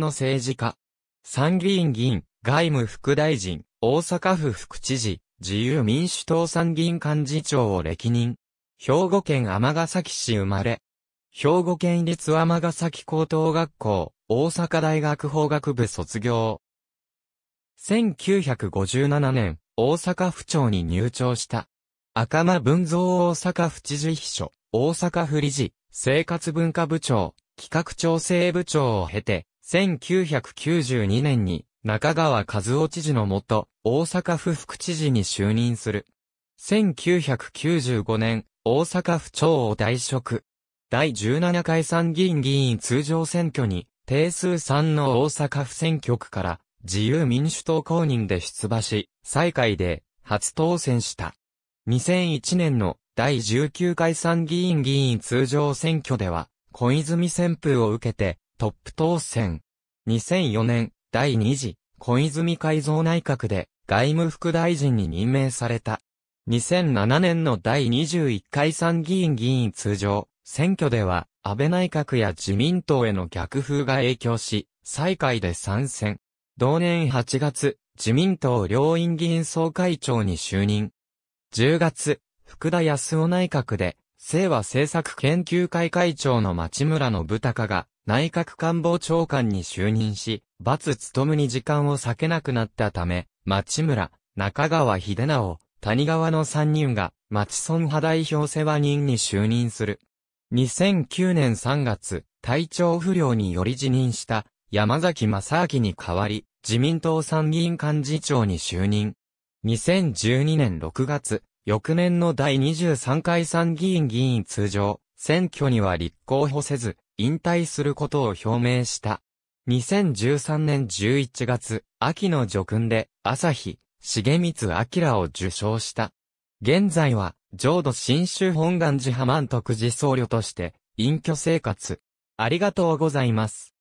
の政治家。参議院議員、外務副大臣、大阪府副知事、自由民主党参議院幹事長を歴任。兵庫県尼崎市生まれ。兵庫県立尼崎高等学校、大阪大学法学部卒業。1957年、大阪府庁に入庁した。赤間文蔵大阪府知事秘書、大阪府理事、生活文化部長、企画調整部長を経て、1992年に中川和夫知事のもと、大阪府副知事に就任する。1995年、大阪府長を退職。第17回参議院議員通常選挙に、定数3の大阪府選挙区から自由民主党公認で出馬し、最下位で初当選した。2001年の第19回参議院議員通常選挙では、小泉旋風を受けてトップ当選。2004年、第2次、小泉改造内閣で、外務副大臣に任命された。2007年の第21回参議院議員通常、選挙では、安倍内閣や自民党への逆風が影響し、最下位で参戦。同年8月、自民党両院議員総会長に就任。10月、福田康夫内閣で、清和政策研究会会長の町村の部高が、内閣官房長官に就任し、罰務に時間を割けなくなったため、町村、中川秀直、谷川の3人が、町村派代表世話人に就任する。2009年3月、体調不良により辞任した、山崎正明に代わり、自民党参議院幹事長に就任。2012年6月、翌年の第23回参議院議員通常、選挙には立候補せず、引退することを表明した。2013年11月、秋の叙勲で、朝日、重光明を受賞した。現在は、浄土新州本願寺派満徳寺僧侶として、隠居生活。ありがとうございます。